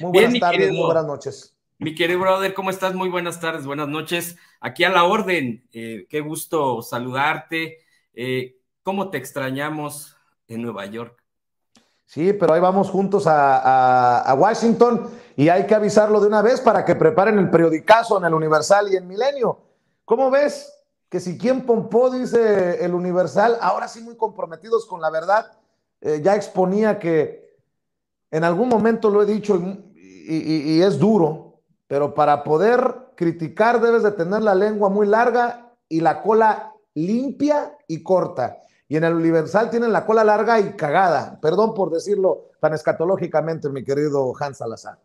Muy buenas tardes, muy buenas noches. Mi querido brother, ¿cómo estás? Muy buenas tardes, buenas noches. Aquí a la orden, eh, qué gusto saludarte. Eh, ¿Cómo te extrañamos en Nueva York? Sí, pero ahí vamos juntos a, Washington y hay que avisarlo de una vez para que preparen el periodicazo en el Universal y en Milenio. ¿Cómo ves? Que si quien pompó, dice el Universal, ahora sí muy comprometidos con la verdad, eh, ya exponía que en algún momento lo he dicho y y, es duro, pero para poder criticar debes de tener la lengua muy larga y la cola limpia y corta. Y en el Universal tienen la cola larga y cagada. Perdón por decirlo tan escatológicamente, mi querido Hans Salazar.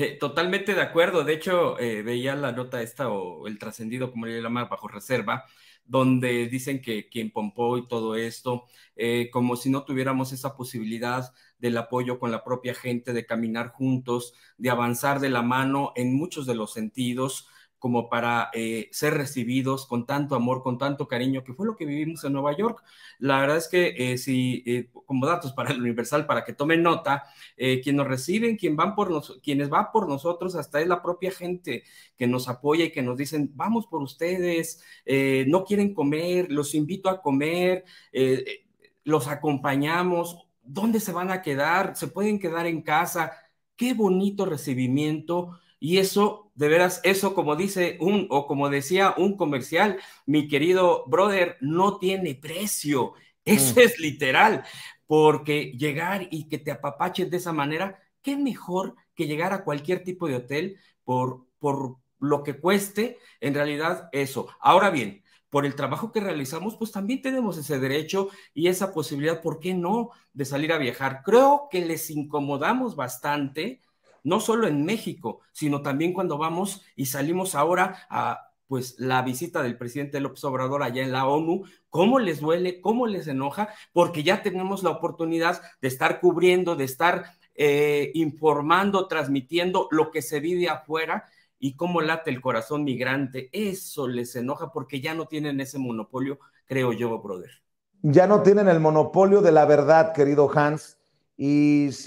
Eh, totalmente de acuerdo. De hecho, eh, veía la nota esta o el trascendido, como le llamaba bajo reserva, donde dicen que quien pompó y todo esto, eh, como si no tuviéramos esa posibilidad del apoyo con la propia gente, de caminar juntos, de avanzar de la mano en muchos de los sentidos, como para eh, ser recibidos con tanto amor, con tanto cariño, que fue lo que vivimos en Nueva York. La verdad es que eh, si, eh, como datos para el Universal, para que tomen nota, quien nos reciben, quien van por nos, quienes van por nosotros, hasta es la propia gente que nos apoya y que nos dicen, vamos por ustedes, no quieren comer, los invito a comer, los acompañamos, ¿dónde se van a quedar? ¿Se pueden quedar en casa? Qué bonito recibimiento y eso de veras, eso como dice un, o como decía un comercial, mi querido brother, no tiene precio. Eso mm. es literal, porque llegar y que te apapaches de esa manera, qué mejor que llegar a cualquier tipo de hotel por, por lo que cueste, en realidad eso. Ahora bien, por el trabajo que realizamos, pues también tenemos ese derecho y esa posibilidad, ¿por qué no?, de salir a viajar. Creo que les incomodamos bastante no solo en México, sino también cuando vamos y salimos ahora a pues la visita del presidente López Obrador allá en la ONU, cómo les duele, cómo les enoja, porque ya tenemos la oportunidad de estar cubriendo, de estar eh, informando, transmitiendo lo que se vive afuera y cómo late el corazón migrante. Eso les enoja porque ya no tienen ese monopolio, creo yo, brother. Ya no tienen el monopolio de la verdad, querido Hans. Y si